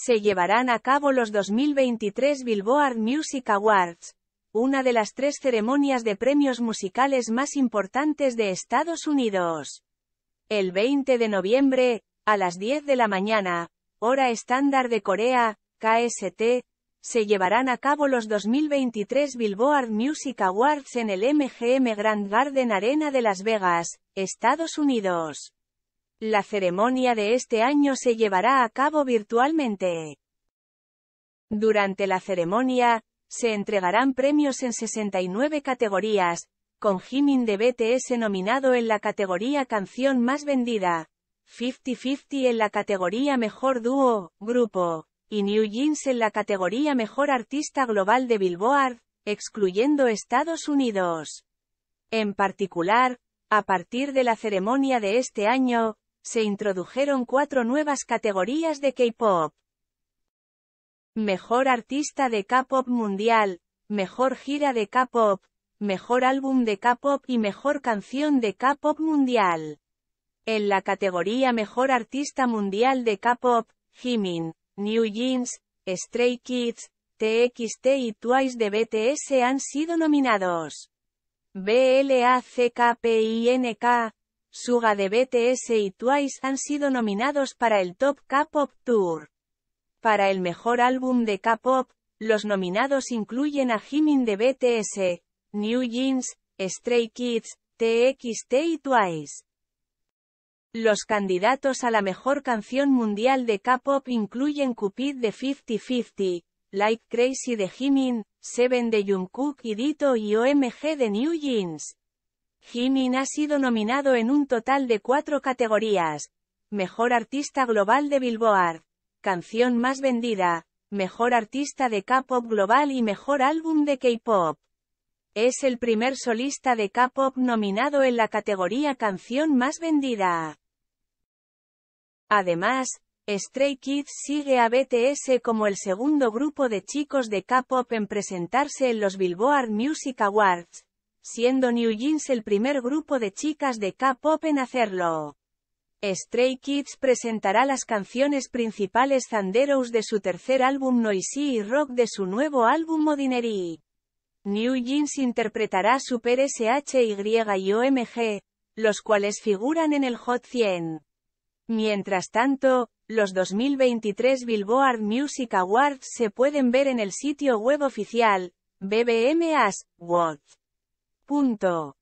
se llevarán a cabo los 2023 Billboard Music Awards, una de las tres ceremonias de premios musicales más importantes de Estados Unidos. El 20 de noviembre, a las 10 de la mañana, hora estándar de Corea, KST, se llevarán a cabo los 2023 Billboard Music Awards en el MGM Grand Garden Arena de Las Vegas, Estados Unidos. La ceremonia de este año se llevará a cabo virtualmente. Durante la ceremonia, se entregarán premios en 69 categorías, con Jimin de BTS nominado en la categoría Canción más vendida, 50-50 en la categoría Mejor Dúo, Grupo, y New Jeans en la categoría Mejor Artista Global de Billboard, excluyendo Estados Unidos. En particular, a partir de la ceremonia de este año, se introdujeron cuatro nuevas categorías de K-Pop. Mejor artista de K-Pop mundial, mejor gira de K-Pop, mejor álbum de K-Pop y mejor canción de K-Pop mundial. En la categoría Mejor Artista Mundial de K-Pop, Jimin, New Jeans, Stray Kids, TXT y Twice de BTS han sido nominados. BLACKPINK, Suga de BTS y Twice han sido nominados para el Top K-Pop Tour. Para el mejor álbum de K-Pop, los nominados incluyen a Jimin de BTS, New Jeans, Stray Kids, TXT y Twice. Los candidatos a la mejor canción mundial de K-pop incluyen Cupid de 50-50, Like Crazy de Jimin, Seven de Jungkook y Dito y OMG de New Jeans. Jimin ha sido nominado en un total de cuatro categorías. Mejor Artista Global de Billboard. Canción más vendida. Mejor Artista de K-Pop Global y Mejor Álbum de K-Pop. Es el primer solista de K-Pop nominado en la categoría Canción más vendida. Además, Stray Kids sigue a BTS como el segundo grupo de chicos de K-pop en presentarse en los Billboard Music Awards, siendo New Jeans el primer grupo de chicas de K-pop en hacerlo. Stray Kids presentará las canciones principales Zanderos de su tercer álbum Noisy y Rock de su nuevo álbum Modinery. New Jeans interpretará Super SHY y OMG, los cuales figuran en el Hot 100. Mientras tanto, los 2023 Billboard Music Awards se pueden ver en el sitio web oficial, BBMAs, Watch. Punto.